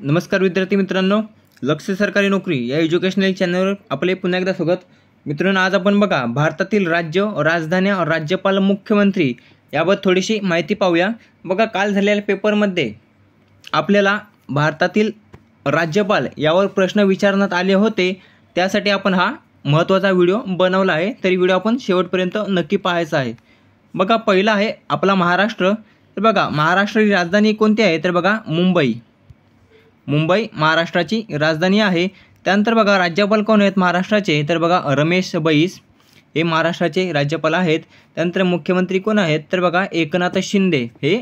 नमस्कार विद्यार्थी मित्रांनो लक्ष सरकारी नोकरी या एज्युकेशनल चॅनलवर आपले पुन्हा एकदा स्वागत मित्रांनो आज आपण बघा भारतातील राज्य राजधान्या राज्यपाल मुख्यमंत्री याबाबत थोडीशी माहिती पाहूया बघा काल झालेल्या पेपरमध्ये आपल्याला भारतातील राज्यपाल यावर प्रश्न विचारण्यात आले होते त्यासाठी आपण हा महत्त्वाचा व्हिडिओ बनवला आहे तरी व्हिडिओ आपण शेवटपर्यंत नक्की पाहायचा आहे बघा पहिला आहे आपला महाराष्ट्र तर बघा महाराष्ट्राची राजधानी कोणती आहे तर बघा मुंबई मुंबई महाराष्ट्राची राजधानी आहे त्यानंतर बघा राज्यपाल कोण आहेत महाराष्ट्राचे तर बघा रमेश बैस हे महाराष्ट्राचे राज्यपाल आहेत त्यानंतर मुख्यमंत्री कोण आहेत तर बघा एकनाथ शिंदे हे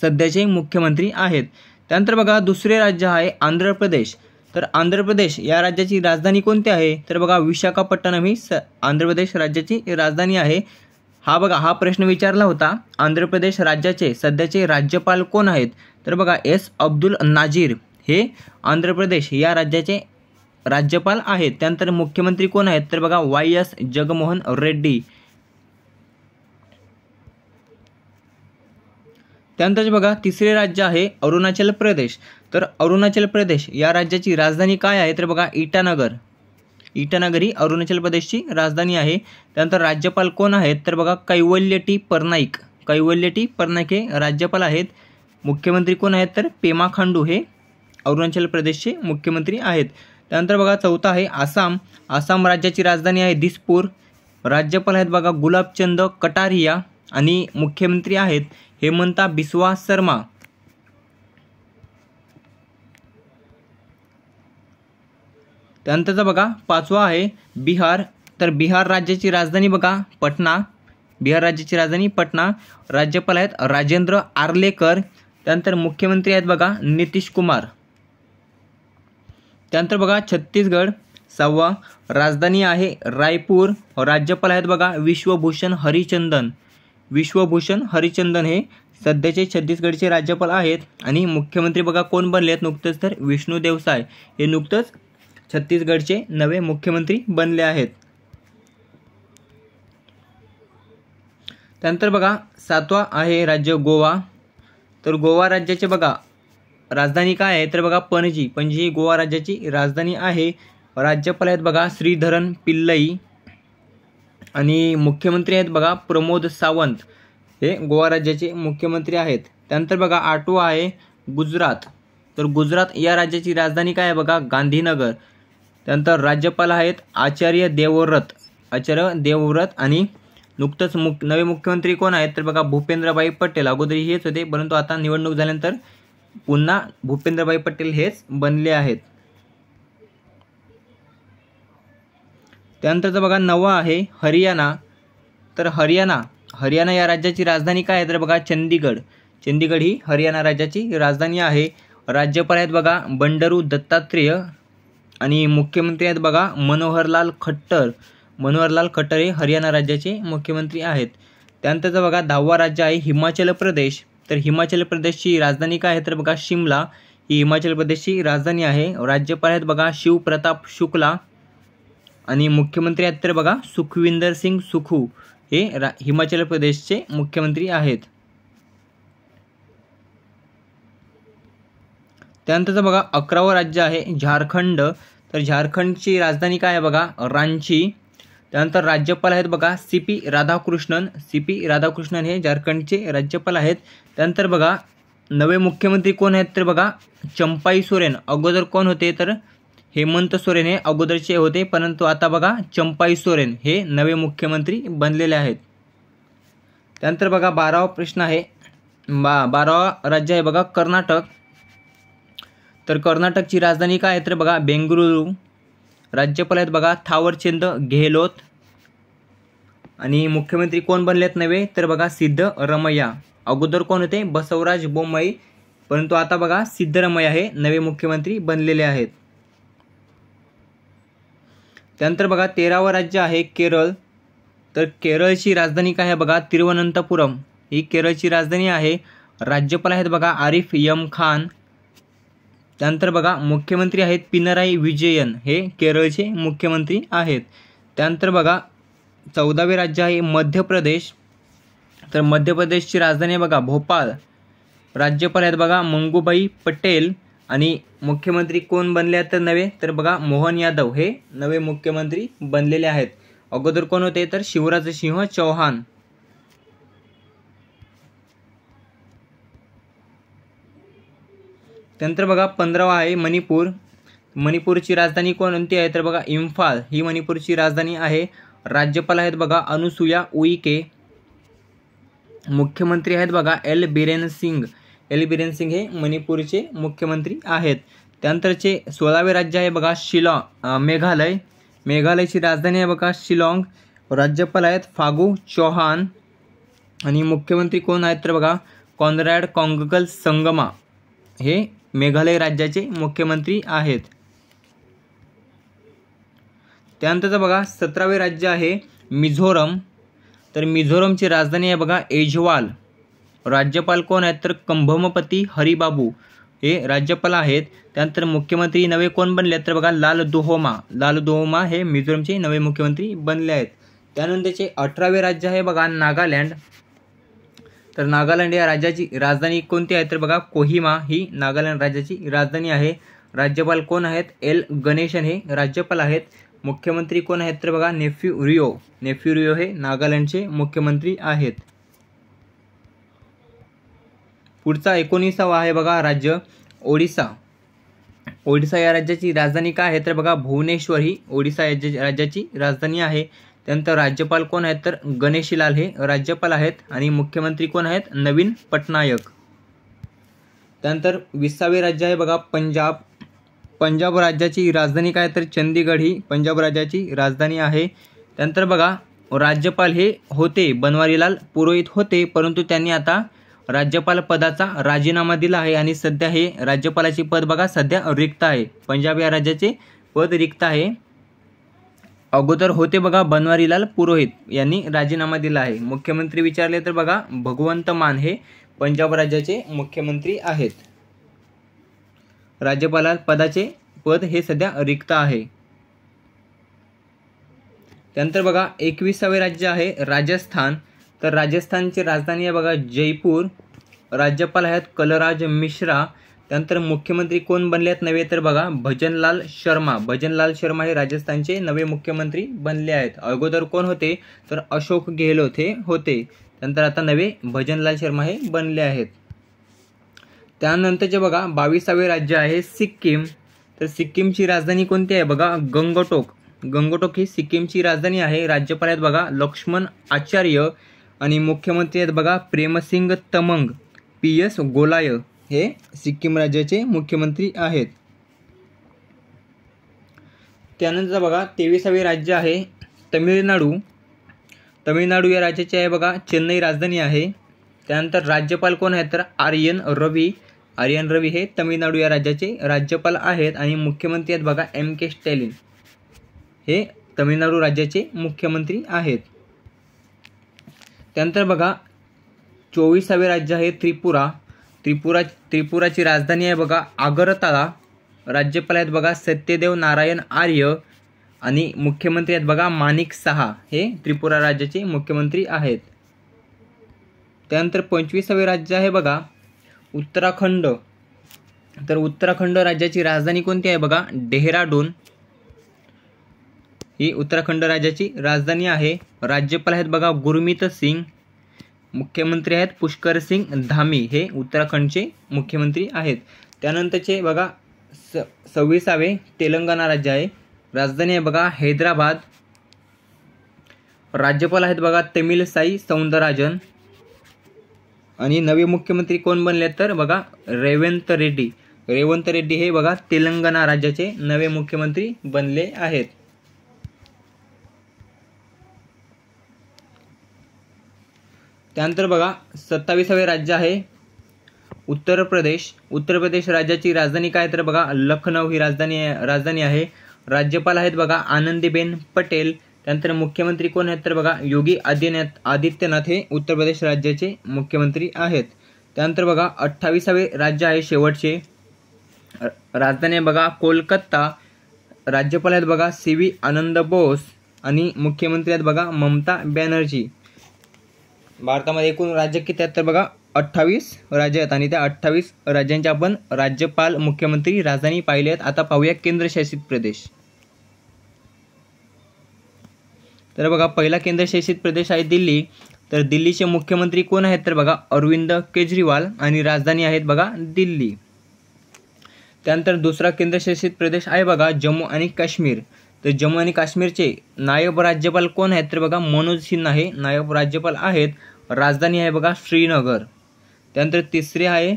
सध्याचे मुख्यमंत्री आहेत त्यानंतर बघा दुसरे राज्य आहे आंध्र प्रदेश तर आंध्र प्रदेश या राज्याची राजधानी कोणती आहे तर बघा विशाखापट्टणम ही स आंध्र प्रदेश राज्याची राजधानी आहे हा बघा हा प्रश्न विचारला होता आंध्र प्रदेश राज्याचे सध्याचे राज्यपाल कोण आहेत तर बघा एस अब्दुल नाजीर हे आंध्र प्रदेश या राज्याचे राज्यपाल आहेत त्यानंतर मुख्यमंत्री कोण आहेत तर बघा वाय एस जगमोहन रेड्डी त्यानंतर बघा तिसरे राज्य आहे अरुणाचल प्रदेश तर अरुणाचल प्रदेश या राज्याची राजधानी काय आहे तर बघा इटानगर इटानगरी अरुणाचल प्रदेशची राजधानी आहे त्यानंतर राज्यपाल कोण आहेत तर बघा कैवल्यटी परनाईक कैवल्यटी परनाईक हे राज्यपाल आहेत मुख्यमंत्री कोण आहेत तर पेमा खांडू हे अरुणाचल प्रदेशचे मुख्यमंत्री आहेत त्यानंतर बघा चौथा आहे आसाम आसाम राज्याची राजधानी आहे दिसपूर राज्यपाल आहेत बघा गुलाबचंद कटारिया आणि मुख्यमंत्री आहेत हेमंता बिस्वा शर्मा त्यानंतरचा बघा पाचवा आहे बिहार तर बिहार राज्याची राजधानी बघा पटना बिहार राज्याची राजधानी पटना राज्यपाल आहेत राजेंद्र आर्लेकर त्यानंतर मुख्यमंत्री आहेत बघा नितीश कुमार त्यानंतर बघा छत्तीसगड सहावा राजधानी आहे रायपूर राज्यपाल आहेत बघा विश्वभूषण हरिचंदन विश्वभूषण हरिचंदन हे सध्याचे छत्तीसगडचे राज्यपाल आहेत आणि मुख्यमंत्री बघा कोण बनले आहेत नुकतंच तर विष्णू देवसाय हे नुकतंच छत्तीसगडचे नवे मुख्यमंत्री बनले आहेत त्यानंतर बघा सातवा आहे राज्य गोवा तर गोवा राज्याचे बघा राजधानी काय आहे तर बघा पणजी पणजी ही गोवा राज्याची राजधानी आहे राज्यपाल आहेत बघा श्रीधरन पिल्लई आणि मुख्यमंत्री आहेत बघा प्रमोद सावंत हे गोवा राज्याचे मुख्यमंत्री आहेत त्यानंतर बघा आठवा आहे गुजरात तर गुजरात या राज्याची राजधानी काय आहे बघा गांधीनगर त्यानंतर राज्यपाल आहेत आचार्य देवव्रत आचार्य देवव्रत आणि नुकतंच मुख नवे मुख्यमंत्री कोण आहेत तर बघा भूपेंद्रबाई पटेल अगोदर हेच होते परंतु आता निवडणूक झाल्यानंतर पुन्हा भूपेंद्रबाई पटेल हेच बनले आहेत त्यानंतरचा बघा नवा आहे हरियाणा तर हरियाणा हरियाणा या राज्याची राजधानी काय आहे तर बघा चंदीगड चंदीगड ही हरियाणा राज्याची राजधानी आहे राज्यपाल आहेत बघा बंडरू दत्तात्रेय आणि मुख्यमंत्री आहेत बघा मनोहरलाल खट्टर मनोहरलाल खट्टर हे हरियाणा राज्याचे मुख्यमंत्री आहेत त्यानंतरचा बघा दहावा राज्य आहे हिमाचल प्रदेश तर हिमाचल प्रदेशची राजधानी काय आहे तर बघा शिमला ही हिमाचल प्रदेशची राजधानी आहे राज्यपाल आहेत बघा शिवप्रताप शुक्ला आणि मुख्यमंत्री आहेत तर बघा सुखविंदर सिंग सुखू हे रा हिमाचल प्रदेशचे मुख्यमंत्री आहेत त्यानंतरचं बघा अकरावं राज्य आहे झारखंड तर झारखंडची राजधानी काय आहे बघा रांची त्यानंतर राज्यपाल आहेत बघा C P Radhakrishnan C P Radhakrishnan हे झारखंडचे राज्यपाल आहेत त्यानंतर बघा नवे मुख्यमंत्री कोण आहेत तर बघा चंपाई सोरेन अगोदर कोण होते तर हेमंत सोरेन हे अगोदरचे होते परंतु आता बघा चंपाई सोरेन हे नवे मुख्यमंत्री बनलेले आहेत त्यानंतर बघा बारावा प्रश्न आहे बा बारावा राज्य आहे बघा कर्नाटक तर कर्नाटकची राजधानी काय आहे तर बघा बेंगळुरू राज्यपाल आहेत बघा थावरचंद गेहलोत आणि मुख्यमंत्री कोण बनलेत नव्हे तर बघा सिद्ध रमया अगोदर कोण होते बसवराज बोम्मई परंतु आता बघा सिद्ध रमैया हे नवे मुख्यमंत्री बनलेले आहेत त्यानंतर बघा तेरावं राज्य आहे केरळ तर केरळची राजधानी काय आहे बघा तिरुवनंतपुरम ही केरळची राजधानी आहे राज्यपाल आहेत बघा आरिफ यम खान त्यानंतर बघा मुख्यमंत्री आहेत पिनराई विजयन हे केरळचे मुख्यमंत्री आहेत त्यानंतर बघा चौदावे राज्य आहे मध्य प्रदेश तर मध्य प्रदेशची राजधानी आहे बघा भोपाळ राज्यपाल आहेत बघा मंगूबाई पटेल आणि मुख्यमंत्री कोण बनले आहेत तर नवे तर बघा मोहन यादव हे नवे मुख्यमंत्री बनलेले आहेत अगोदर कोण होते तर शिवराज सिंह चौहान त्यानंतर बघा पंधरावा आहे मणिपूर मणिपूरची राजधानी कोणती आहे तर बघा इम्फाल ही मणिपूरची राजधानी आहे राज्यपाल आहेत बघा अनुसुया उईके मुख्यमंत्री आहेत बघा एल बिरेन सिंग एल बिरेन सिंग हे मणिपूरचे मुख्यमंत्री आहेत त्यानंतरचे सोळावे राज्य आहे बघा शिलाँग मेघालय मेघालयची राजधानी आहे बघा शिलाँग राज्यपाल आहेत फागू चौहान आणि मुख्यमंत्री कोण आहेत तर बघा कॉनरॅड कॉंगकल संगमा हे मेघालय राज्याचे मुख्यमंत्री आहेत त्यानंतरचं बघा सतरावे राज्य आहे मिझोरम तर मिझोरमची राजधानी आहे बघा एजवाल राज्यपाल कोण आहेत तर कंभमपती हरिबाबू हे राज्यपाल आहेत त्यानंतर मुख्यमंत्री नवे कोण बनले आहेत तर बघा लाल दोहोमा लाल दोहोमा हे मिझोरमचे नवे मुख्यमंत्री बनले आहेत त्यानंतरचे अठरावे राज्य आहे बघा नागालँड तर नागालँड या राज्याची राजधानी कोणती आहे तर बघा कोहिमा ही नागालँड राज्याची राजधानी आहे राज्यपाल कोण आहेत एल गणेशन हे राज्यपाल आहेत मुख्यमंत्री कोण आहेत तर बघा नेफ्यू रिओ नेफ्यू रिओ हे नागालँडचे मुख्यमंत्री आहेत पुढचा एकोणीसावा आहे बघा राज्य ओडिसा ओडिसा या राज्याची राजधानी काय आहे तर बघा भुवनेश्वर ही ओडिसा राज्याची राजधानी आहे त्यानंतर राज्यपाल कोण आहेत तर लाल हे राज्यपाल आहेत आणि मुख्यमंत्री कोण आहेत नवीन पटनायक त्यानंतर विसावे राज्य आहे बघा पंजाब पंजाब राज्याची राजधानी काय तर चंदीगड ही पंजाब राज्याची राजधानी आहे त्यानंतर बघा राज्यपाल हे होते बनवारीलाल पुरोहित होते परंतु त्यांनी आता राज्यपाल पदाचा राजीनामा दिला आहे आणि सध्या हे राज्यपालाचे पद बघा सध्या रिक्त आहे पंजाब या राज्याचे पद रिक्त आहे अगोदर होते बघा बनवारीलाल पुरोहित यांनी राजीनामा दिला आहे मुख्यमंत्री विचारले तर बघा भगवंत मान हे पंजाब राज्याचे मुख्यमंत्री आहेत राज्यपाला पदाचे पद हे सध्या रिक्त आहे त्यानंतर बघा एकविसावे राज्य आहे राजस्थान तर राजस्थानची राजधानी आहे बघा जयपूर राज्यपाल आहेत कलराज मिश्रा त्यानंतर मुख्यमंत्री कोण आहेत नव्हे तर बघा भजनलाल शर्मा भजनलाल शर्मा हे राजस्थानचे नवे मुख्यमंत्री बनले आहेत अगोदर कोण होते तर अशोक गेहलोत हे होते त्यानंतर आता नवे भजनलाल शर्मा हे बनले आहेत त्यानंतरचे बघा बावीसावे राज्य आहे सिक्कीम तर सिक्कीमची राजधानी कोणती आहे बघा गंगटोक गंगटोक ही सिक्कीमची राजधानी आहे राज्यपाल आहेत बघा लक्ष्मण आचार्य आणि मुख्यमंत्री आहेत बघा प्रेमसिंग तमंग पी एस गोलाय हे सिक्कीम राज्याचे मुख्यमंत्री आहेत त्यानंतर बघा तेविसावे राज्य आहे तमिळनाडू तमिळनाडू या राज्याचे आहे बघा चेन्नई राजधानी आहे त्यानंतर राज्यपाल कोण आहेत तर आर्यन रवी आर्यन रवी हे तमिळनाडू या राज्याचे राज्यपाल आहेत आणि मुख्यमंत्री आहेत बघा एम के स्टॅलिन हे तमिळनाडू राज्याचे मुख्यमंत्री आहेत त्यानंतर बघा चोवीसावे राज्य आहे त्रिपुरा त्रिपुरा त्रिपुराची राजधानी आहे बघा आगरताला राज्यपाल आहेत बघा सत्यदेव नारायण आर्य आणि मुख्यमंत्री आहेत बघा माणिक सहा हे त्रिपुरा राज्याचे मुख्यमंत्री आहेत त्यानंतर पंचवीसावे राज्य आहे बघा उत्तराखंड तर उत्तराखंड राज्याची राजधानी कोणती आहे बघा डेहराडून ही उत्तराखंड राज्याची राजधानी आहे राज्यपाल आहेत बघा गुरमीत सिंग मुख्यमंत्री आहेत पुष्कर सिंग धामी हे उत्तराखंडचे मुख्यमंत्री आहेत त्यानंतरचे बघा स सव्वीसावे तेलंगणा राज्य आहे राजधानी आहे बघा हैदराबाद राज्यपाल आहेत बघा तमिळसाई सौंदराजन आणि नवे मुख्यमंत्री कोण बनले तर बघा रेवंत रेड्डी रेवंत रेड्डी हे बघा तेलंगणा राज्याचे नवे मुख्यमंत्री बनले आहेत त्यानंतर बघा सत्तावीसावे राज्य आहे उत्तर प्रदेश उत्तर प्रदेश राज्याची राजधानी काय तर बघा लखनौ ही राजधानी राजधानी आहे राज्यपाल आहेत बघा आनंदीबेन पटेल त्यानंतर मुख्यमंत्री कोण आहेत तर बघा योगी आदिनाथ आदित्यनाथ हे उत्तर प्रदेश राज्याचे मुख्यमंत्री आहेत त्यानंतर बघा अठ्ठावीसावे राज्य आहे शेवटचे राजधानी बघा कोलकाता राज्यपाल आहेत बघा सी व्ही आनंद बोस आणि मुख्यमंत्री आहेत बघा ममता बॅनर्जी भारतामध्ये एकूण राज्य किती आहेत तर बघा अठ्ठावीस राज्य आहेत आणि त्या अठ्ठावीस राज्यांचे आपण राज्यपाल मुख्यमंत्री राजधानी पाहिले आहेत आता पाहूया केंद्रशासित प्रदेश तर बघा पहिला केंद्रशासित प्रदेश आहे दिल्ली तर दिल्लीचे मुख्यमंत्री कोण आहेत तर बघा अरविंद केजरीवाल आणि राजधानी आहेत बघा दिल्ली त्यानंतर दुसरा केंद्रशासित प्रदेश आहे बघा जम्मू आणि काश्मीर तर जम्मू आणि काश्मीरचे नायब राज्यपाल कोण आहेत तर बघा मनोज सिन्हा हे नायब राज्यपाल आहेत राजधानी आहे बघा श्रीनगर त्यानंतर तिसरे आहे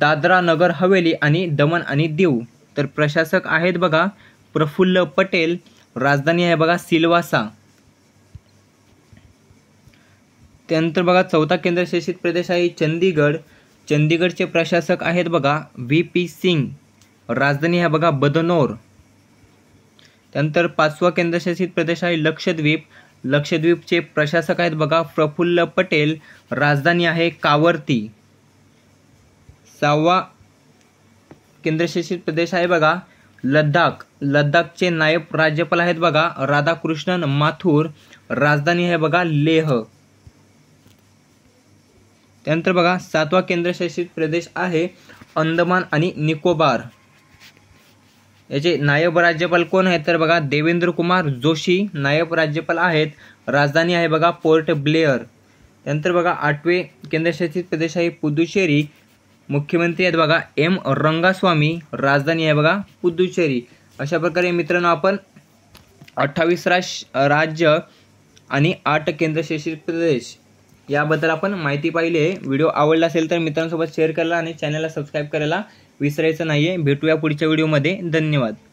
दादरा नगर हवेली आणि दमण आणि दीव तर प्रशासक आहेत बघा प्रफुल्ल पटेल राजधानी आहे बघा सिलवासा त्यानंतर बघा चौथा केंद्रशासित प्रदेश आहे चंदीगड चंदीगडचे प्रशासक आहेत बघा व्ही पी सिंग राजधानी आहे बघा बदनोर त्यानंतर पाचवा केंद्रशासित प्रदेश आहे लक्षद्वीप लक्षद्वीपचे प्रशासक आहेत बघा प्रफुल्ल पटेल राजधानी आहे कावर्ती सहावा केंद्रशासित प्रदेश आहे बघा लद्दाख लद्दाखचे नायब राज्यपाल आहेत बघा राधाकृष्णन माथुर राजधानी आहे बघा लेह त्यानंतर बघा सातवा केंद्रशासित प्रदेश आहे अंदमान आणि निकोबार याचे नायब राज्यपाल कोण आहेत तर बघा देवेंद्र कुमार जोशी नायब राज्यपाल आहेत राजधानी आहे बघा पोर्ट ब्लेअर त्यानंतर बघा आठवे केंद्रशासित प्रदेश आहे पुदुचेरी मुख्यमंत्री आहेत बघा एम रंगास्वामी राजधानी आहे बघा पुदुचेरी अशा प्रकारे मित्रांनो आपण अठ्ठावीस राश राज्य आणि आठ केंद्रशासित प्रदेश याबद्दल आपण माहिती पाहिली आहे व्हिडिओ आवडला असेल तर मित्रांसोबत शेअर करायला आणि चॅनलला सबस्क्राईब करायला विसरायचं नाही आहे भेटूया पुढच्या व्हिडिओमध्ये धन्यवाद